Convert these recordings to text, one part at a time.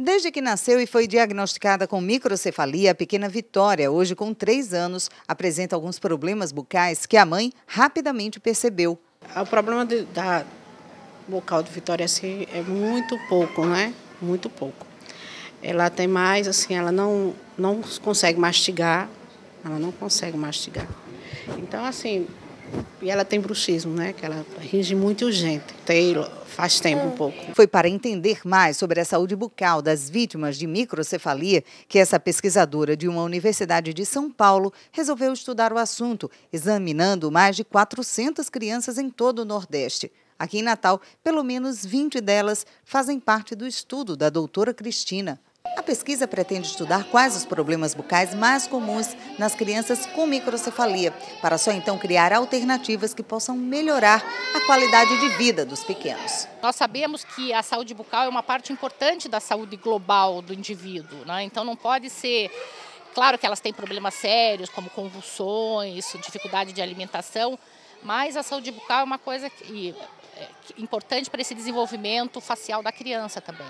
Desde que nasceu e foi diagnosticada com microcefalia, a pequena Vitória, hoje com 3 anos, apresenta alguns problemas bucais que a mãe rapidamente percebeu. O problema de, da bucal de Vitória assim, é muito pouco, né? Muito pouco. Ela tem mais, assim, ela não, não consegue mastigar, ela não consegue mastigar. Então, assim, e ela tem bruxismo, né? Que ela ringe muito urgente. Tem, faz tempo um é. pouco. Foi para entender mais sobre a saúde bucal das vítimas de microcefalia que essa pesquisadora de uma universidade de São Paulo resolveu estudar o assunto, examinando mais de 400 crianças em todo o Nordeste. Aqui em Natal, pelo menos 20 delas fazem parte do estudo da doutora Cristina pesquisa pretende estudar quais os problemas bucais mais comuns nas crianças com microcefalia, para só então criar alternativas que possam melhorar a qualidade de vida dos pequenos. Nós sabemos que a saúde bucal é uma parte importante da saúde global do indivíduo, né? então não pode ser Claro que elas têm problemas sérios, como convulsões, dificuldade de alimentação, mas a saúde bucal é uma coisa que, é, é importante para esse desenvolvimento facial da criança também.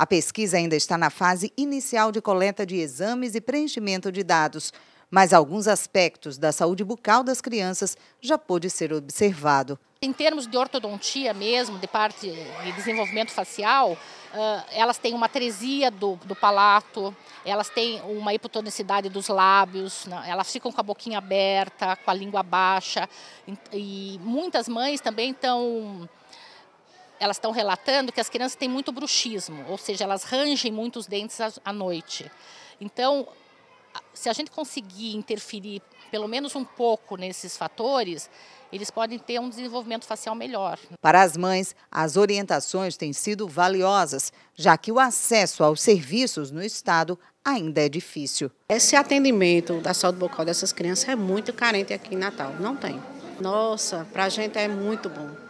A pesquisa ainda está na fase inicial de coleta de exames e preenchimento de dados, mas alguns aspectos da saúde bucal das crianças já pôde ser observado. Em termos de ortodontia mesmo, de parte de desenvolvimento facial, elas têm uma tresia do, do palato, elas têm uma hipotonicidade dos lábios, né? elas ficam com a boquinha aberta, com a língua baixa. E muitas mães também estão elas estão relatando que as crianças têm muito bruxismo, ou seja, elas rangem muito os dentes à noite. Então, se a gente conseguir interferir pelo menos um pouco nesses fatores, eles podem ter um desenvolvimento facial melhor. Para as mães, as orientações têm sido valiosas, já que o acesso aos serviços no estado ainda é difícil. Esse atendimento da saúde bucal dessas crianças é muito carente aqui em Natal, não tem. Nossa, para a gente é muito bom.